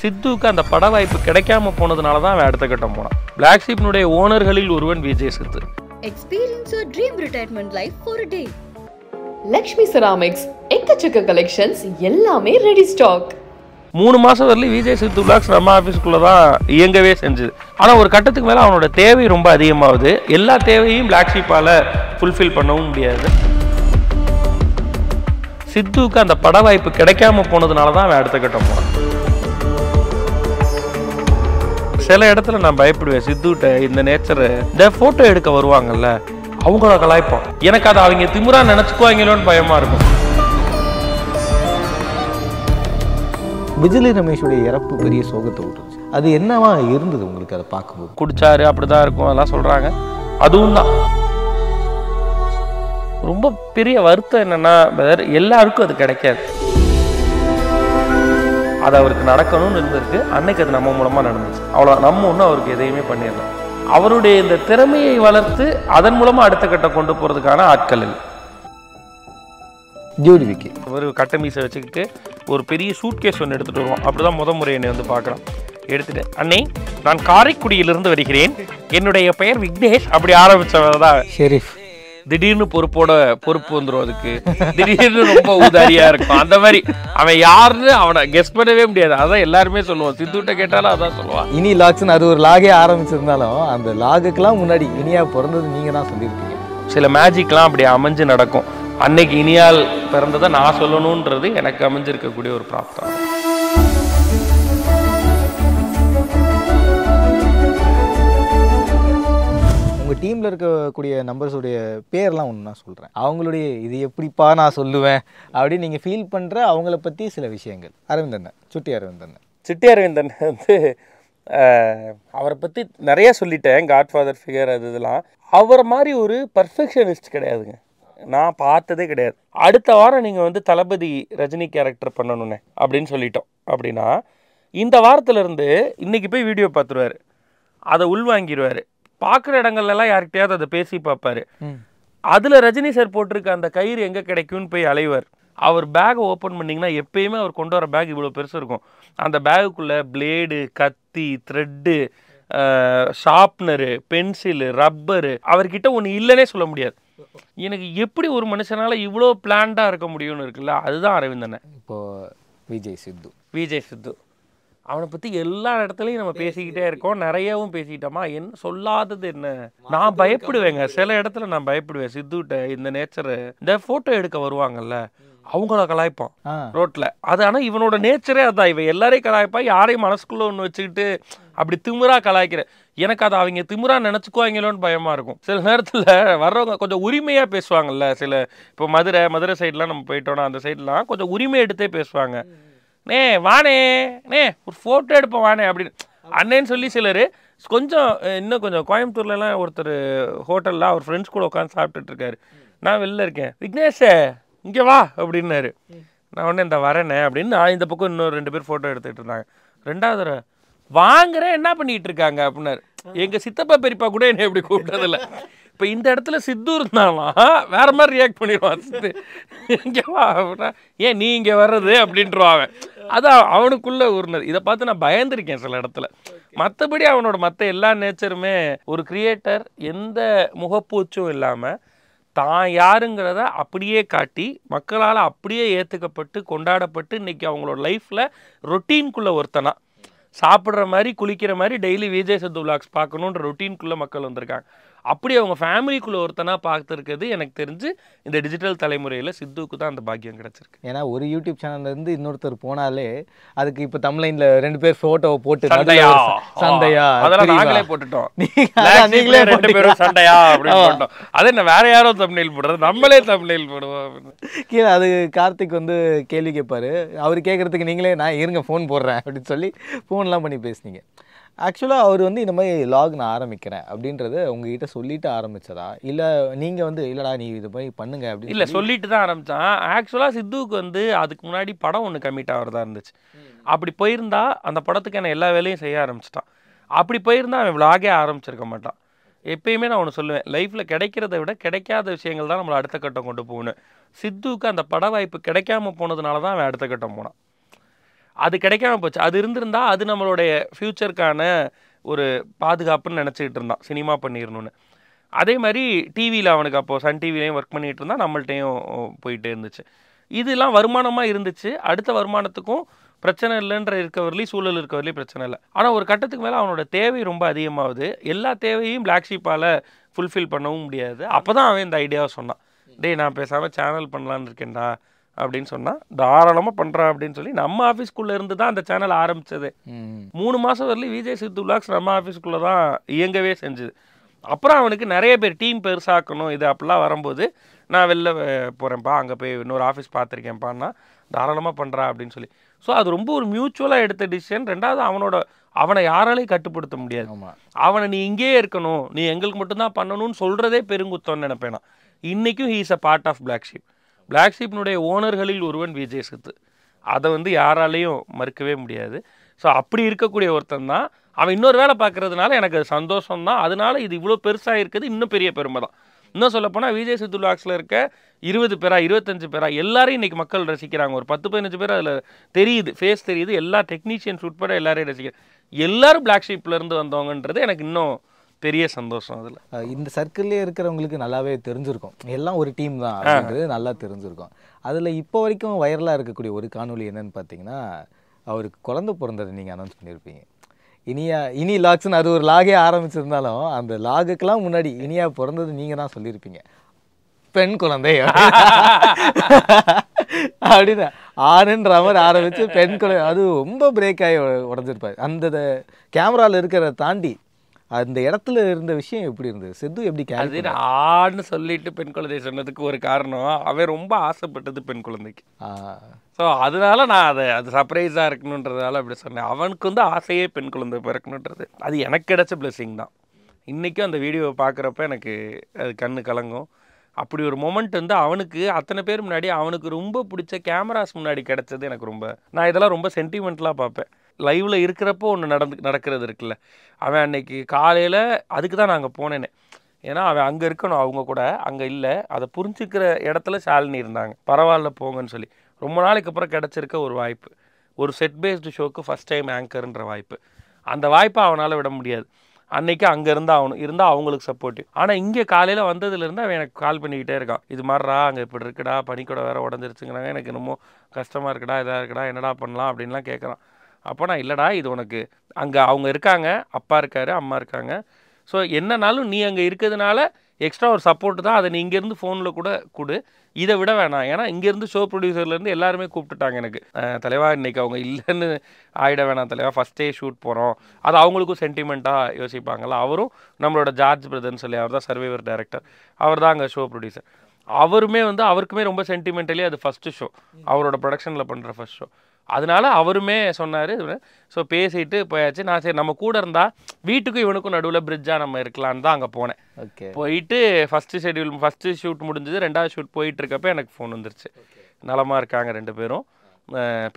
சித்துவுக்கு அந்த பட வாய்ப்பு கிடைக்காம போனதுனால தான் அவன் அடுத்த கட்டம் போனான் பிளாக் ஷீப்னுடைய ஓனர்களில் ஒருவன் Vijay Sidhu experience your dream retirement life for day Lakshmi ceramics எக்கச்சக்க கலெக்ஷன்ஸ் எல்லாமே ரெடி ஸ்டாக் மூணு மாதம் வரலையும் விஜய் சித்து பிளாக்ஸ் நம்ம ஆஃபீஸ்க்குள்ளே தான் இயங்கவே செஞ்சுது ஆனால் ஒரு கட்டத்துக்கு மேலே அவனோட தேவை ரொம்ப அதிகமாகுது எல்லா தேவையும் பிளாக் ஷீப்பால் ஃபுல்ஃபில் பண்ணவும் முடியாது சித்துவுக்கு அந்த பட வாய்ப்பு கிடைக்காம போனதுனால தான் அவன் அடுத்த கட்டம் போனான் சில இடத்துல நான் பயப்படுவேன் சித்துட்ட இந்த நேச்சரு இந்த ஃபோட்டோ எடுக்க வருவாங்கல்ல அவங்கள கலாய்ப்போம் எனக்கு அதை அவங்க திமுறா நினைச்சுக்குவாங்களோன்னு பயமா இருக்கும் விஜிலி ரமேஷுடைய இறப்பு பெரிய சோகத்தை விட்டுருச்சு அது என்னவா இருந்தது உங்களுக்கு அதை பார்க்கும்போது குடிச்சாரு அப்படிதான் இருக்கும் அதெல்லாம் சொல்றாங்க அதுவும் தான் ரொம்ப பெரிய வருத்தம் என்னென்னா எல்லாருக்கும் அது கிடைக்காது அது அவருக்கு நடக்கணும்னு இருந்திருக்கு அன்னைக்கு அது நம்ம மூலமாக நடந்துச்சு அவ்வளோ நம்ம ஒன்றும் அவருக்கு எதையுமே பண்ணிடலாம் அவருடைய இந்த திறமையை வளர்த்து அதன் மூலமாக அடுத்த கட்டம் கொண்டு போகிறதுக்கான ஆட்கள் இல்லை ஜோடி விக்கி ஒரு கட்டை மீசை வச்சுக்கிட்டு ஒரு பெரிய சூட் கேஸ் ஒன்று எடுத்துகிட்டு வருவோம் அப்படி தான் முத முறை என்னை வந்து பார்க்குறோம் எடுத்துட்டு அன்னை நான் காரைக்குடியிலிருந்து வருகிறேன் என்னுடைய பெயர் விக்னேஷ் அப்படி ஆரம்பித்தவர் தான் ஷெரீஃப் திடீர்னு பொறுப்போட பொறுப்பு வந்துடும் அதுக்கு திடீர்னு ரொம்ப உதாரியா இருக்கும் அந்த மாதிரி அவன் யாருன்னு அவனை கெஸ் பண்ணவே முடியாது அதான் எல்லாருமே சொல்லுவான் சித்துட்ட கேட்டாலும் அதான் சொல்லுவான் இனி லாக்ஸ்னு அது ஒரு லாகே ஆரம்பிச்சிருந்தாலும் அந்த லாகுக்கெல்லாம் முன்னாடி இனியா பிறந்தது நீங்க தான் சொல்லியிருக்கீங்க சில மேஜிக்லாம் அப்படி அமைஞ்சு நடக்கும் அன்னைக்கு இனியால் பிறந்ததை நான் சொல்லணுன்றது எனக்கு அமைஞ்சிருக்கக்கூடிய ஒரு பிராப்தம் டீமில் இருக்கக்கூடிய நம்பர்ஸுடைய பேர்லாம் ஒன்று நான் சொல்கிறேன் அவங்களுடைய இது எப்படிப்பா நான் சொல்லுவேன் அப்படின்னு நீங்கள் ஃபீல் பண்ணுற அவங்கள பற்றி சில விஷயங்கள் அரவிந்தன் சுட்டி அரவிந்தன் சுட்டி அரவிந்தன் வந்து அவரை பற்றி நிறைய சொல்லிட்டேன் காட்ஃபாதர் ஃபிகர் அது இதெல்லாம் அவரை மாதிரி ஒரு பர்ஃபெக்ஷனிஸ்ட் கிடையாதுங்க நான் பார்த்ததே கிடையாது அடுத்த வாரம் நீங்கள் வந்து தளபதி ரஜினி கேரக்டர் பண்ணணுண்ணே அப்படின்னு சொல்லிட்டோம் அப்படின்னா இந்த வாரத்துலேருந்து இன்றைக்கி போய் வீடியோ பார்த்துருவார் அதை உள்வாங்கிடுவார் பார்க்குற இடங்கள்லாம் யார்கிட்டயாவது அதை பேசி பார்ப்பாரு அதில் ரஜினி சார் போட்டிருக்க அந்த கயிறு எங்கே கிடைக்கும்னு போய் அலைவர் அவர் பேகை ஓப்பன் பண்ணிங்கன்னா எப்பயுமே அவர் கொண்டு வர பேக் இவ்வளோ பெருசு இருக்கும் அந்த பேகுக்குள்ளே பிளேடு கத்தி த்ரெட்டு ஷார்ப்னரு பென்சிலு ரப்பரு அவர்கிட்ட ஒன்று இல்லைன்னே சொல்ல முடியாது எனக்கு எப்படி ஒரு மனுஷனால் இவ்வளோ பிளான்டாக இருக்க முடியும்னு இருக்குல்ல அதுதான் அரவிந்தனே இப்போது விஜய் சித்து விஜய் சித்து அவனை பத்தி எல்லா இடத்துலயும் நம்ம பேசிக்கிட்டே இருக்கோம் நிறையவும் பேசிக்கிட்டோமா என்ன சொல்லாதது என்ன நான் பயப்படுவேங்க சில இடத்துல நான் பயப்படுவேன் சித்துட்ட இந்த நேச்சரு இந்த போட்டோ எடுக்க வருவாங்கல்ல அவங்கள கலாய்ப்போம் ரோட்ல அது ஆனா இவனோட நேச்சரே அதான் இவன் எல்லாரையும் கலாய்ப்பா யாரையும் மனசுக்குள்ள ஒண்ணு வச்சுக்கிட்டு அப்படி திமிரா கலாய்க்கிற எனக்கு அதை அவங்க திமிரா நினைச்சுக்குவாங்களோன்னு பயமா இருக்கும் சில நேரத்துல வர்றவங்க கொஞ்சம் உரிமையா பேசுவாங்கல்ல சில இப்போ மதுரை மதுரை சைட்லாம் நம்ம போயிட்டோம்னா அந்த சைட்லாம் கொஞ்சம் உரிமை எடுத்தே பேசுவாங்க நே வானே நே ஒரு ஃபோட்டோ எடுப்போம் வானே அப்படின்னு அண்ணேன்னு சொல்லி சிலர் கொஞ்சம் இன்னும் கொஞ்சம் கோயம்புத்தூர்லலாம் ஒருத்தர் ஹோட்டலில் அவர் ஃப்ரெண்ட்ஸ் கூட உட்காந்து சாப்பிட்டுட்டு இருக்காரு நான் வெளில இருக்கேன் விக்னேஷே இங்கே வா அப்படின்னாரு நான் உடனே இந்த வரேனே அப்படின்னு நான் இந்த பக்கம் இன்னொரு ரெண்டு பேர் ஃபோட்டோ எடுத்துகிட்டு இருந்தாங்க ரெண்டாவது வாங்குறேன் என்ன பண்ணிகிட்டு இருக்காங்க அப்படின்னாரு எங்கள் சித்தப்பா பெரியப்பா கூட என்னை எப்படி கூப்பிட்டதில்ல இப்போ இந்த இடத்துல சித்து இருந்தாலும் வேற மாதிரி ரியாக்ட் பண்ணிடுவான் சித்து இங்கே வா ஏன் நீ இங்கே வர்றது அப்படின்ட்டுருவான் அவன் அதான் அவனுக்குள்ளே உருனது இதை பார்த்து நான் பயந்துருக்கேன் சில இடத்துல மற்றபடி அவனோட மற்ற எல்லா நேச்சருமே ஒரு கிரியேட்டர் எந்த முகப்பூச்சும் இல்லாமல் தான் யாருங்கிறத அப்படியே காட்டி மக்களால் அப்படியே ஏற்றுக்கப்பட்டு கொண்டாடப்பட்டு இன்றைக்கி அவங்களோட லைஃப்பில் ரொட்டீன்குள்ளே ஒருத்தனா சாப்பிட்ற மாதிரி குளிக்கிற மாதிரி டெய்லி விஜய் சத்து விலாக்ஸ் பார்க்கணுன்ற ருட்டீன்குள்ளே மக்கள் வந்திருக்காங்க அப்படி அவங்க ஃபேமிலிக்குள்ளே ஒருத்தனாக பார்த்துருக்கிறது எனக்கு தெரிஞ்சு இந்த டிஜிட்டல் தலைமுறையில் சித்துவுக்கு தான் அந்த பாக்கியம் கிடச்சிருக்கு ஏன்னா ஒரு யூடியூப் சேனல்லேருந்து இன்னொருத்தர் போனாலே அதுக்கு இப்போ தமிழ்ல ரெண்டு பேர் ஃபோட்டோவை போட்டு சண்டையா சண்டையா அதெல்லாம் நாங்களே போட்டுட்டோம் நீங்களே ரெண்டு பேரும் சண்டையா அப்படின்னு போட்டோம் அதே நான் வேற யாரோ தமிழில் போடுறது நம்மளே தமிழில் போடுவோம் கீழே அது கார்த்திக் வந்து கேள்வி கேட்பாரு அவர் கேட்கறதுக்கு நீங்களே நான் இருங்க ஃபோன் போடுறேன் அப்படின்னு சொல்லி ஃபோன்லாம் பண்ணி பேசுனீங்க ஆக்சுவலாக அவர் வந்து இந்த மாதிரி லாக் நான் ஆரம்பிக்கிறேன் அப்படின்றத உங்ககிட்ட சொல்லிட்டு ஆரம்பிச்சதா இல்லை நீங்கள் வந்து இல்லைடா நீ இது மாதிரி பண்ணுங்க அப்படின்னு இல்லை சொல்லிட்டு தான் ஆரம்பித்தான் ஆக்சுவலாக சித்துவுக்கு வந்து அதுக்கு முன்னாடி படம் ஒன்று கம்மிட் ஆகிறதா இருந்துச்சு அப்படி போயிருந்தா அந்த படத்துக்கு என்ன எல்லா வேலையும் செய்ய ஆரம்பிச்சிட்டான் அப்படி போயிருந்தா அவன் விலாகே ஆரம்பிச்சிருக்க மாட்டான் எப்பயுமே நான் ஒன்று சொல்லுவேன் லைஃப்பில் கிடைக்கிறத விட கிடைக்காத விஷயங்கள் தான் நம்மளை அடுத்த கட்டம் கொண்டு போகணும் சித்துவுக்கு அந்த பட வாய்ப்பு கிடைக்காம போனதுனால தான் அவன் அடுத்த கட்டம் போனான் அது கிடைக்காம போச்சு அது இருந்திருந்தா அது நம்மளுடைய ஃப்யூச்சருக்கான ஒரு பாதுகாப்புன்னு நினச்சிக்கிட்டு இருந்தான் சினிமா பண்ணிடணும்னு அதே மாதிரி டிவியில் அவனுக்கு அப்போது சன் டிவிலையும் ஒர்க் பண்ணிகிட்டு இருந்தால் நம்மள்டையும் போயிட்டே இருந்துச்சு இதெல்லாம் வருமானமாக இருந்துச்சு அடுத்த வருமானத்துக்கும் பிரச்சனை இல்லைன்ற இருக்க சூழல் இருக்க பிரச்சனை இல்லை ஆனால் ஒரு கட்டத்துக்கு மேலே அவனோட தேவை ரொம்ப அதிகமாகுது எல்லா தேவையும் பிளாக் ஷீப்பால் ஃபுல்ஃபில் பண்ணவும் முடியாது அப்போ தான் அவன் இந்த ஐடியாவை சொன்னான் டேய் நான் பேசாமல் சேனல் பண்ணலான்னு இருக்கேன்டா அப்படின்னு சொன்னால் தாராளமாக பண்ணுறேன் அப்படின்னு சொல்லி நம்ம ஆஃபீஸ்க்குள்ளே இருந்து தான் அந்த சேனல் ஆரம்பித்தது மூணு மாதம் வரலையும் விஜய் சித்து விலாக்ஸ் நம்ம ஆஃபீஸ்க்குள்ளே தான் இயங்கவே செஞ்சுது அப்புறம் அவனுக்கு நிறைய பேர் டீம் பெருசாக்கணும் இது அப்படிலாம் வரும்போது நான் வெளில போகிறேன்ப்பா அங்கே போய் இன்னொரு ஆஃபீஸ் பார்த்துருக்கேன்ப்பான்னா தாராளமாக பண்ணுறா அப்படின்னு சொல்லி ஸோ அது ரொம்ப ஒரு மியூச்சுவலாக எடுத்த டிசிஷன் ரெண்டாவது அவனோட அவனை யாராலையும் கட்டுப்படுத்த முடியாது அவனை நீ இங்கேயே இருக்கணும் நீ எங்களுக்கு மட்டும்தான் பண்ணணும்னு சொல்கிறதே பெருங்குத்தம்னு நினைப்பேனா இன்றைக்கும் he is a part of black sheep sheep black ஷீப்னுடைய ஓனர்களில் ஒருவன் விஜய் சித்து அதை வந்து யாராலையும் மறுக்கவே முடியாது ஸோ அப்படி இருக்கக்கூடிய ஒருத்தன் தான் அவன் இன்னொரு வேலை பார்க்குறதுனால எனக்கு சந்தோஷம் தான் அதனால இது இவ்வளோ பெருசாக இருக்குது இன்னும் பெரிய பெருமை தான் இன்னும் சொல்லப்போனால் விஜய் சித்து பிளாக்ஸில் இருக்க இருபது பேரா இருபத்தஞ்சு பேரா எல்லாரையும் இன்றைக்கி மக்கள் ரசிக்கிறாங்க ஒரு பத்து பதினஞ்சு பேர் அதில் தெரியுது ஃபேஸ் தெரியுது எல்லா டெக்னீஷியன்ஸ் உட்பட எல்லாரையும் ரசிக்கிறேன் எல்லோரும் பிளாக் ஷீப்லேருந்து வந்தவங்கன்றது எனக்கு இன்னும் பெரிய சந்தோஷம் அதில் இந்த சர்க்கிள்லேயே இருக்கிறவங்களுக்கு நல்லாவே தெரிஞ்சிருக்கும் எல்லாம் ஒரு டீம் தான் அப்படின்றது நல்லா தெரிஞ்சிருக்கும் அதில் இப்போ வரைக்கும் வைரலாக இருக்கக்கூடிய ஒரு காணொலி என்னன்னு பார்த்தீங்கன்னா அவருக்கு குழந்தை பிறந்ததை நீங்கள் அனௌன்ஸ் பண்ணியிருப்பீங்க இனியா இனி லாக்ஸ்னு அது ஒரு லாகே ஆரம்பிச்சிருந்தாலும் அந்த லாகுக்கெல்லாம் முன்னாடி இனியா பிறந்தது நீங்கள் தான் சொல்லியிருப்பீங்க பெண் குழந்தை அப்படின்னு ஆணுன்ற மாதிரி ஆரம்பித்து பெண் குழந்தை அது ரொம்ப பிரேக் ஆகி உடஞ்சிருப்பார் அந்த கேமராவில் இருக்கிறத தாண்டி அந்த இடத்துல இருந்த விஷயம் எப்படி இருந்தது செத்து எப்படி அது ஆன்னு சொல்லிட்டு பெண் குழந்தை சொன்னதுக்கு ஒரு காரணம் அவன் ரொம்ப ஆசைப்பட்டது பெண் குழந்தைக்கு ஸோ அதனால நான் அதை அது சர்ப்ரைஸாக இருக்கணுன்றதால அப்படி சொன்னேன் அவனுக்கு வந்து ஆசையே பெண் குழந்தை பிறக்கணுன்றது அது எனக்கு கிடைச்ச பிளெஸிங் தான் இன்றைக்கும் அந்த வீடியோவை பார்க்குறப்ப எனக்கு அது கண் கலங்கும் அப்படி ஒரு மொமெண்ட் வந்து அவனுக்கு அத்தனை பேர் முன்னாடி அவனுக்கு ரொம்ப பிடிச்ச கேமராஸ் முன்னாடி கிடச்சது எனக்கு ரொம்ப நான் இதெல்லாம் ரொம்ப சென்டிமெண்ட்லாம் பார்ப்பேன் லைவில் இருக்கிறப்போ ஒன்று நடந்து நடக்கிறது இருக்குல்ல அவன் அன்னைக்கு காலையில் அதுக்கு தான் நாங்கள் போனேன்னு ஏன்னா அவன் அங்கே இருக்கணும் அவங்க கூட அங்கே இல்லை அதை புரிஞ்சுக்கிற இடத்துல சாலினி இருந்தாங்க பரவாயில்ல போங்கன்னு சொல்லி ரொம்ப நாளைக்கு அப்புறம் கிடச்சிருக்க ஒரு வாய்ப்பு ஒரு செட் பேஸ்டு ஷோக்கு ஃபஸ்ட் டைம் ஆங்கர்ன்ற வாய்ப்பு அந்த வாய்ப்பை அவனால் விட முடியாது அன்னைக்கு அங்கே இருந்தால் ஆகணும் இருந்தால் அவங்களுக்கு சப்போர்ட்டிவ் ஆனால் இங்கே காலையில் வந்ததுலேருந்து அவன் எனக்கு கால் பண்ணிக்கிட்டே இருக்கான் இது மாதிரிடா அங்கே இப்படி இருக்குடா பனிக்கூட வேறு உடஞ்சிருச்சுங்கிறாங்க எனக்கு இன்னமும் கஷ்டமாக இருக்குடா இதாக இருக்குடா என்னடா பண்ணலாம் அப்படின்லாம் கேட்குறான் அப்போ நான் இல்லைடா இது உனக்கு அங்கே அவங்க இருக்காங்க அப்பா இருக்கார் அம்மா இருக்காங்க ஸோ என்னன்னாலும் நீ அங்கே இருக்கிறதுனால எக்ஸ்ட்ரா ஒரு சப்போர்ட்டு தான் அதை நீ இங்கேருந்து ஃபோனில் கூட கொடு இதை விட வேணாம் ஏன்னா இங்கேருந்து ஷோ ப்ரொடியூசர்லேருந்து எல்லாருமே கூப்பிட்டுட்டாங்க எனக்கு தலைவா இன்றைக்கி அவங்க இல்லைன்னு ஆகிட வேணாம் தலைவா ஃபஸ்ட்டே ஷூட் போகிறோம் அது அவங்களுக்கும் சென்டிமெண்ட்டாக யோசிப்பாங்களா அவரும் நம்மளோட ஜார்ஜ் பிரதர்னு சொல்லி அவர் தான் சர்வைவர் டைரக்டர் அவர் தான் அங்கே ஷோ ப்ரொடியூசர் அவருமே வந்து அவருக்குமே ரொம்ப சென்டிமெண்டலி அது ஃபஸ்ட்டு ஷோ அவரோட ப்ரொடக்ஷனில் பண்ணுற ஃபஸ்ட் ஷோ அதனால அவருமே சொன்னார் ஸோ பேசிட்டு போயாச்சு நான் சரி நம்ம கூட இருந்தால் வீட்டுக்கும் இவனுக்கும் நடுவில் பிரிட்ஜாக நம்ம இருக்கலான்னு தான் அங்கே போனேன் ஓகே போயிட்டு ஃபஸ்ட்டு ஷெடியூல் ஃபஸ்ட்டு ஷூட் முடிஞ்சது ரெண்டாவது ஷூட் போயிட்டு இருக்கப்போ எனக்கு ஃபோன் வந்துருச்சு நலமாக இருக்காங்க ரெண்டு பேரும்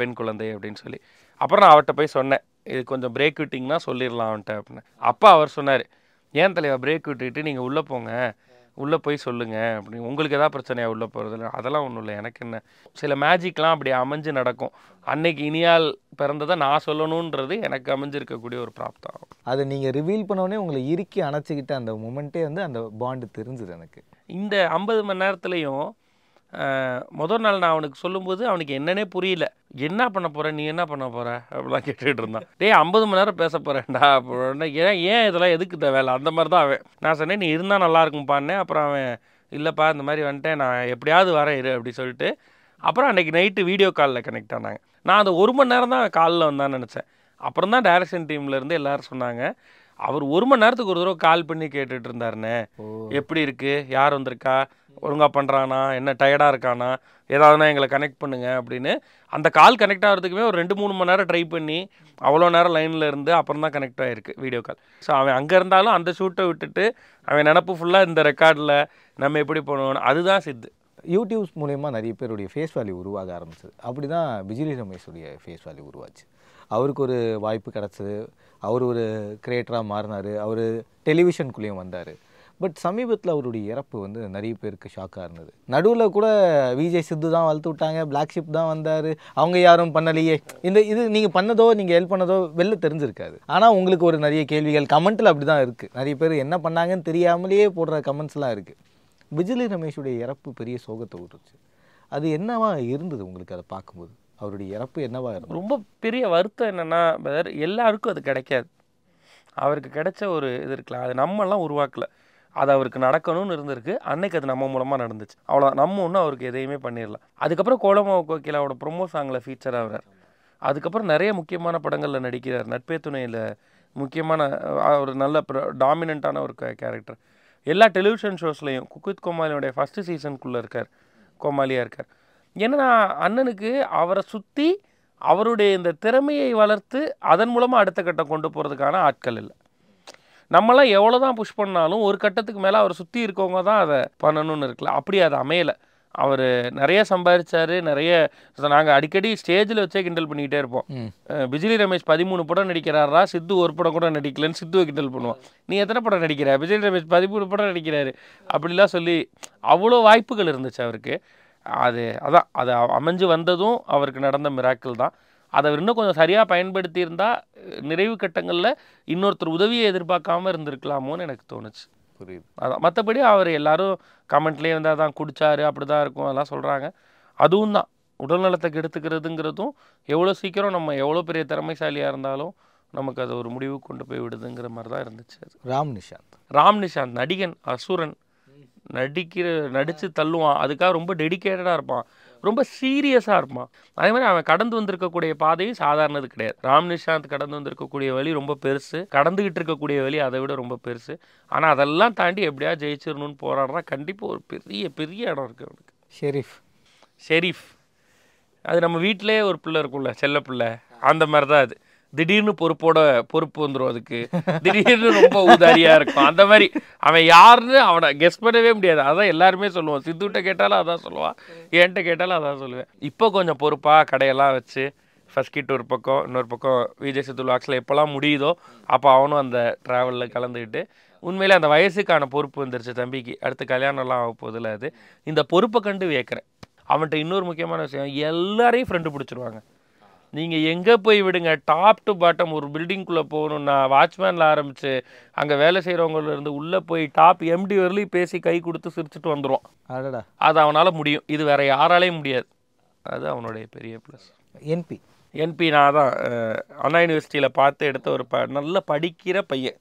பெண் குழந்தை அப்படின்னு சொல்லி அப்புறம் நான் அவர்கிட்ட போய் சொன்னேன் இது கொஞ்சம் பிரேக் விட்டிங்கன்னா சொல்லிடலாம் அவன்கிட்ட அப்படின்னு அப்பா அவர் சொன்னார் ஏன் தலைவா பிரேக் விட்டுக்கிட்டு நீங்கள் உள்ளே போங்க உள்ளே போய் சொல்லுங்கள் அப்படின்னு உங்களுக்கு எதாவது பிரச்சனையா உள்ளே போகிறதுல அதெல்லாம் ஒன்றும் இல்லை எனக்கு என்ன சில மேஜிக்லாம் அப்படி அமைஞ்சு நடக்கும் அன்னைக்கு இனியால் பிறந்ததை நான் சொல்லணுன்றது எனக்கு அமைஞ்சிருக்கக்கூடிய ஒரு பிராப்தம் அதை நீங்கள் ரிவீல் பண்ணோடனே உங்களை இறுக்கி அணைச்சிக்கிட்ட அந்த மூமெண்ட்டே வந்து அந்த பாண்டு தெரிஞ்சுது எனக்கு இந்த ஐம்பது மணி நேரத்துலையும் முதல் நாள் நான் அவனுக்கு சொல்லும்போது அவனுக்கு என்னன்னே புரியல என்ன பண்ண போகிற நீ என்ன பண்ண போகிற அப்படிலாம் கேட்டுகிட்டு இருந்தான் டேய் ஐம்பது மணி நேரம் பேச போகிறேன்டா அப்படின்னா ஏன் ஏன் இதெல்லாம் எதுக்கு இந்த வேலை அந்த மாதிரி தான் அவன் நான் சொன்னேன் நீ இருந்தால் நல்லா இருக்கும்பான்னே அப்புறம் அவன் இல்லைப்பா இந்த மாதிரி வந்துட்டேன் நான் எப்படியாவது வரேன் இரு அப்படி சொல்லிட்டு அப்புறம் அன்றைக்கி நைட்டு வீடியோ காலில் கனெக்ட் ஆனாங்க நான் அந்த ஒரு மணி நேரம் தான் காலில் வந்தான்னு நினச்சேன் அப்புறம் தான் டேரக்ஷன் டீம்லேருந்து எல்லோரும் சொன்னாங்க அவர் ஒரு மணி நேரத்துக்கு ஒரு தடவை கால் பண்ணி கேட்டுட்டு இருந்தாருண்ணே எப்படி இருக்கு யார் வந்திருக்கா ஒழுங்காக பண்றானா என்ன டயர்டாக இருக்கானா ஏதாவதுனா எங்களை கனெக்ட் பண்ணுங்க அப்படின்னு அந்த கால் கனெக்ட் ஆகிறதுக்குமே ஒரு ரெண்டு மூணு மணி நேரம் ட்ரை பண்ணி அவ்வளோ நேரம் லைனில் இருந்து அப்புறம் தான் கனெக்ட் ஆகிருக்கு வீடியோ கால் ஸோ அவன் அங்கே இருந்தாலும் அந்த ஷூட்டை விட்டுட்டு அவன் நினப்பு ஃபுல்லாக இந்த ரெக்கார்டில் நம்ம எப்படி பண்ணுவோம் அதுதான் சித்து யூடியூப்ஸ் மூலயமா நிறைய பேருடைய ஃபேஸ் வேல்யூ உருவாக ஆரம்பிச்சது அப்படி தான் விஜய் ரமேஷுடைய ஃபேஸ் வேல்யூ உருவாச்சு அவருக்கு ஒரு வாய்ப்பு கிடச்சிது அவர் ஒரு கிரியேட்டராக மாறினார் அவர் டெலிவிஷனுக்குள்ளேயும் வந்தார் பட் சமீபத்தில் அவருடைய இறப்பு வந்து நிறைய பேருக்கு ஷாக்காக இருந்தது நடுவில் கூட விஜய் சித்து தான் வளர்த்து விட்டாங்க பிளாக் ஷிப் தான் வந்தார் அவங்க யாரும் பண்ணலையே இந்த இது நீங்கள் பண்ணதோ நீங்கள் ஹெல்ப் பண்ணதோ வெளில தெரிஞ்சிருக்காது ஆனால் உங்களுக்கு ஒரு நிறைய கேள்விகள் கமெண்ட்டில் அப்படி தான் இருக்குது நிறைய பேர் என்ன பண்ணாங்கன்னு தெரியாமலேயே போடுற கமெண்ட்ஸ்லாம் இருக்குது விஜய் ரமேஷுடைய இறப்பு பெரிய சோகத்தை விட்டுருச்சு அது என்னவா இருந்தது உங்களுக்கு அதை பார்க்கும்போது அவருடைய இறப்பு என்னவாக இருக்கும் ரொம்ப பெரிய வருத்தம் என்னென்னா பிரதர் எல்லாருக்கும் அது கிடைக்காது அவருக்கு கிடைச்ச ஒரு இது இருக்குல்ல அது நம்மலாம் உருவாக்கல அது அவருக்கு நடக்கணும்னு இருந்திருக்கு அன்னைக்கு அது நம்ம மூலமாக நடந்துச்சு அவ்வளோதான் நம்ம ஒன்றும் அவருக்கு எதையுமே பண்ணிடலாம் அதுக்கப்புறம் கோலமா அவரோட ப்ரொமோ சாங்கில் ஃபீச்சர் ஆகிறார் அதுக்கப்புறம் நிறைய முக்கியமான படங்களில் நடிக்கிறார் நட்பே துணையில் முக்கியமான ஒரு நல்ல டாமினண்ட்டான ஒரு கேரக்டர் எல்லா டெலிவிஷன் ஷோஸ்லையும் குக்வித் கோமாலியோடைய ஃபஸ்ட்டு சீசனுக்குள்ளே இருக்கார் கோமாலியாக இருக்கார் ஏன்னா அண்ணனுக்கு அவரை சுற்றி அவருடைய இந்த திறமையை வளர்த்து அதன் மூலமாக அடுத்த கட்டம் கொண்டு போகிறதுக்கான ஆட்கள் இல்லை நம்மளாம் எவ்வளோ தான் புஷ் பண்ணாலும் ஒரு கட்டத்துக்கு மேலே அவரை சுற்றி இருக்கவங்க தான் அதை பண்ணணும்னு இருக்கல அப்படி அது அமையலை அவர் நிறைய சம்பாதிச்சார் நிறைய நாங்கள் அடிக்கடி ஸ்டேஜில் வச்சே கிண்டல் பண்ணிக்கிட்டே இருப்போம் பிஜிலி ரமேஷ் பதிமூணு படம் நடிக்கிறாரா சித்து ஒரு படம் கூட நடிக்கலன்னு சித்துவை கிண்டல் பண்ணுவோம் நீ எத்தனை படம் நடிக்கிறா பிஜிலி ரமேஷ் பதிமூணு படம் நடிக்கிறாரு அப்படிலாம் சொல்லி அவ்வளோ வாய்ப்புகள் இருந்துச்சு அவருக்கு அது அதான் அது அமைஞ்சு வந்ததும் அவருக்கு நடந்த மிராக்கிள் தான் அதை இன்னும் கொஞ்சம் சரியாக பயன்படுத்தியிருந்தால் நிறைவு கட்டங்களில் இன்னொருத்தர் உதவியை எதிர்பார்க்காம இருந்திருக்கலாமோன்னு எனக்கு தோணுச்சு புரியுது அதான் மற்றபடி அவர் எல்லாரும் கமெண்ட்லேயே வந்து அதான் குடித்தாரு அப்படி தான் இருக்கும் அதெல்லாம் சொல்கிறாங்க அதுவும் தான் உடல்நலத்தை கெடுத்துக்கிறதுங்கிறதும் எவ்வளோ சீக்கிரம் நம்ம எவ்வளோ பெரிய திறமைசாலியாக இருந்தாலும் நமக்கு அது ஒரு முடிவு கொண்டு போய் விடுதுங்கிற மாதிரி தான் இருந்துச்சு ராம் நிஷாந்த் ராம் நிஷாந்த் நடிகன் அசுரன் நடிக்கிற நடித்து தள்ளுவான் அதுக்காக ரொம்ப டெடிக்கேட்டடாக இருப்பான் ரொம்ப சீரியஸாக இருப்பான் அதே மாதிரி அவன் கடந்து வந்திருக்கக்கூடிய பாதையும் சாதாரணது கிடையாது ராம் நிஷாந்த் கடந்து வந்திருக்கக்கூடிய வழி ரொம்ப பெருசு கடந்துக்கிட்டு இருக்கக்கூடிய வழி அதை விட ரொம்ப பெருசு ஆனால் அதெல்லாம் தாண்டி எப்படியா ஜெயிச்சிடணும்னு போராடுறான் கண்டிப்பாக ஒரு பெரிய பெரிய இடம் இருக்குது அவனுக்கு ஷெரீஃப் ஷெரீஃப் அது நம்ம வீட்டிலே ஒரு பிள்ளை இருக்கும்ல செல்ல பிள்ளை அந்த மாதிரி தான் அது திடீர்னு பொறுப்போட பொறுப்பு வந்துடும் அதுக்கு திடீர்னு ரொம்ப உதாரியாக இருக்கும் அந்த மாதிரி அவன் யாருன்னு அவனை கெஸ் பண்ணவே முடியாது அதான் எல்லாருமே சொல்லுவான் சித்துகிட்ட கேட்டாலும் அதான் சொல்லுவான் என்கிட்ட கேட்டாலும் அதான் சொல்லுவேன் இப்போ கொஞ்சம் பொறுப்பாக கடையெல்லாம் வச்சு ஃபஸ்ட் கிட் ஒரு பக்கம் இன்னொரு பக்கம் விஜய் சித்து வாக்ஸில் எப்போல்லாம் முடியுதோ அப்போ அவனும் அந்த ட்ராவலில் கலந்துக்கிட்டு உண்மையிலே அந்த வயசுக்கான பொறுப்பு வந்துருச்சு தம்பிக்கு அடுத்து கல்யாணம்லாம் ஆக அது இந்த பொறுப்பை கண்டு வியக்கிறேன் அவன்கிட்ட இன்னொரு முக்கியமான விஷயம் எல்லாரையும் ஃப்ரெண்டு பிடிச்சிருவாங்க நீங்கள் எங்கே போய் விடுங்க டாப் டு பாட்டம் ஒரு பில்டிங்குள்ளே நான் வாட்ச்மேனில் ஆரம்பித்து அங்கே வேலை இருந்து உள்ளே போய் டாப் எம்டி வரலையும் பேசி கை கொடுத்து சிரிச்சுட்டு வந்துடுவான் அது அவனால் முடியும் இது வேறு யாராலேயும் முடியாது அது அவனுடைய பெரிய ப்ளஸ் என்பி என்பி நான் தான் அண்ணா யூனிவர்சிட்டியில் பார்த்து எடுத்த ஒரு ப நல்ல படிக்கிற பையன்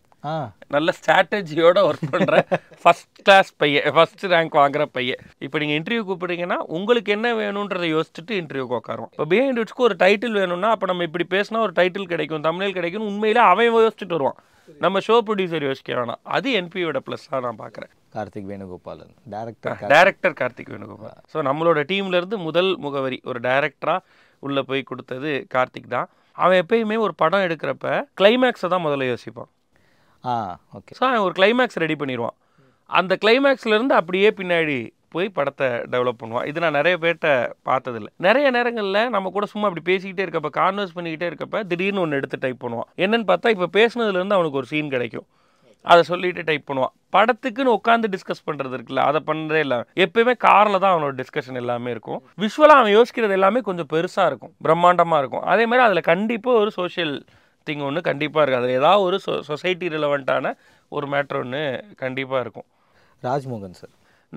நல்ல ஸ்ட்ராட்டஜியோட ஒர்க் பண்ணுற ஃபர்ஸ்ட் கிளாஸ் பையன் ஃபர்ஸ்ட் ரேங்க் வாங்குற பையன் இப்போ நீங்கள் இன்டர்வியூ கூப்பிடுறீங்கன்னா உங்களுக்கு என்ன வேணும்ன்றத யோசிச்சுட்டு இன்டர்வியூ உட்காரும் இப்போ பிஹைண்ட் ஒரு டைட்டில் வேணும்னா அப்போ நம்ம இப்படி பேசினா ஒரு டைட்டில் கிடைக்கும் தமிழில் கிடைக்கும் உண்மையில் அவன் யோசிச்சுட்டு வருவான் நம்ம ஷோ ப்ரொடியூசர் யோசிக்கிறானா அது என்பியோட தான் நான் பார்க்குறேன் Karthik Venugopalan director director Karthik Venugopal so நம்மளோட டீம்லேருந்து முதல் முகவரி ஒரு டேரக்டரா உள்ளே போய் கொடுத்தது கார்த்திக் தான் அவன் எப்பயுமே ஒரு படம் எடுக்கிறப்ப கிளைமேக்ஸை தான் முதல்ல யோசிப்பான் ஓகே ஸோ அவன் ஒரு கிளைமேக்ஸ் ரெடி பண்ணிடுவான் அந்த கிளைமேக்ஸ்லேருந்து அப்படியே பின்னாடி போய் படத்தை டெவலப் பண்ணுவான் இது நான் நிறைய பேர்ட்ட பார்த்ததில்ல நிறைய நேரங்களில் நம்ம கூட சும்மா அப்படி பேசிக்கிட்டே இருக்கப்ப கான்வர்ஸ் பண்ணிக்கிட்டே இருக்கப்ப திடீர்னு ஒன்று எடுத்து டைப் பண்ணுவான் என்னென்னு பார்த்தா இப்போ பேசுனதுலேருந்து அவனுக்கு ஒரு சீன் கிடைக்கும் அதை சொல்லிட்டு டைப் பண்ணுவான் படத்துக்குன்னு உட்காந்து டிஸ்கஸ் பண்ணுறது இருக்குல்ல அதை பண்ணுறதே இல்லை எப்பயுமே காரில் தான் அவனோட டிஸ்கஷன் எல்லாமே இருக்கும் விஷுவலாக அவன் யோசிக்கிறது எல்லாமே கொஞ்சம் பெருசாக இருக்கும் பிரம்மாண்டமாக இருக்கும் அதே மாதிரி அதில் கண்டிப்பாக ஒரு சோஷியல் திங் ஒன்று கண்டிப்பாக இருக்குது அதில் ஏதாவது ஒரு சொ சொசைட்டி ரிலவெண்ட்டான ஒரு மேட்ரு ஒன்று கண்டிப்பாக இருக்கும் ராஜ்மோகன் சார்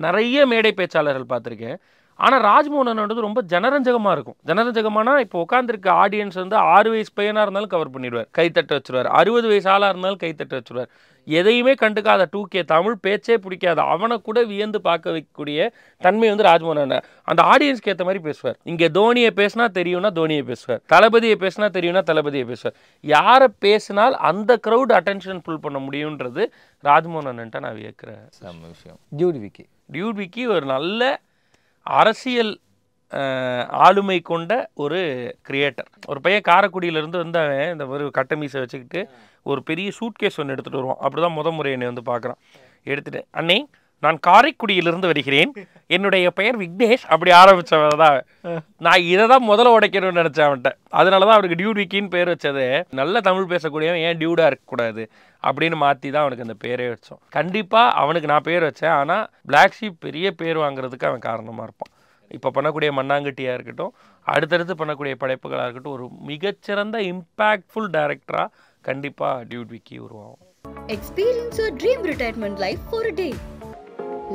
நிறைய மேடை பேச்சாளர்கள் பார்த்துருக்கேன் ஆனால் ராஜ்மோகன்ன்றது ரொம்ப ஜனரஞ்சகமாக இருக்கும் ஜனரஞ்சகமானால் இப்போ உட்காந்துருக்க ஆடியன்ஸ் வந்து ஆறு வயசு பையனாக இருந்தாலும் கவர் பண்ணிடுவார் கைத்தட்ட வச்சுருவார் அறுபது வயசு ஆளாக இருந்தாலும் கைத்தட்ட வச்சுருவார் எதையுமே கண்டுக்காத டூ கே தமிழ் பேச்சே பிடிக்காது அவனை கூட வியந்து பார்க்க வைக்கக்கூடிய தன்மை வந்து ராஜ்மோகன் அந்த ஆடியன்ஸ்க்கு ஏற்ற மாதிரி பேசுவார் இங்கே தோனியை பேசினா தெரியும்னா தோனியை பேசுவார் தளபதியை பேசினா தெரியும்னா தளபதியை பேசுவார் யாரை பேசினால் அந்த க்ரௌட் அட்டென்ஷன் ஃபுல் பண்ண முடியுன்றது ராஜ்மோகன்ட்ட நான் வியக்கிறேன் விஷயம் டியூட் விக்கி டியூட் விக்கி ஒரு நல்ல அரசியல் ஆளுமை கொண்ட ஒரு கிரியேட்டர் ஒரு பையன் காரக்குடியிலேருந்து வந்தவன் இந்த ஒரு கட்டமீசை வச்சுக்கிட்டு ஒரு பெரிய சூட்கேஸ் ஒன்று எடுத்துகிட்டு வருவோம் அப்படி தான் முத முறை என்னை வந்து பார்க்குறான் எடுத்துகிட்டு அன்னை நான் காரைக்குடியிலிருந்து வருகிறேன் என்னுடைய பெயர் விக்னேஷ் அப்படி ஆரம்பித்தவன் தான் நான் இதை தான் முதல்ல உடைக்கணும்னு நினச்சேன் அவன்கிட்ட அதனால தான் அவனுக்கு டியூட் விக்கின்னு பேர் வச்சது நல்ல தமிழ் பேசக்கூடியவன் ஏன் டியூடாக இருக்கக்கூடாது அப்படின்னு மாற்றி தான் அவனுக்கு அந்த பேரே வச்சோம் கண்டிப்பாக அவனுக்கு நான் பேர் வச்சேன் ஆனால் பிளாக் ஷீப் பெரிய பேர் வாங்குறதுக்கு அவன் காரணமாக இருப்பான் இப்போ பண்ணக்கூடிய மண்ணாங்கட்டியாக இருக்கட்டும் அடுத்தடுத்து பண்ணக்கூடிய படைப்புகளாக இருக்கட்டும் ஒரு மிகச்சிறந்த இம்பாக்ட்ஃபுல் டைரக்டராக கண்டிப்பாக டியூட் விக்கி உருவாகும் experience your dream retirement life for day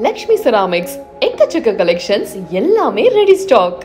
Lakshmi ceramics எக்கச்சக்க கலெக்ஷன்ஸ் எல்லாமே ரெடி ஸ்டாக்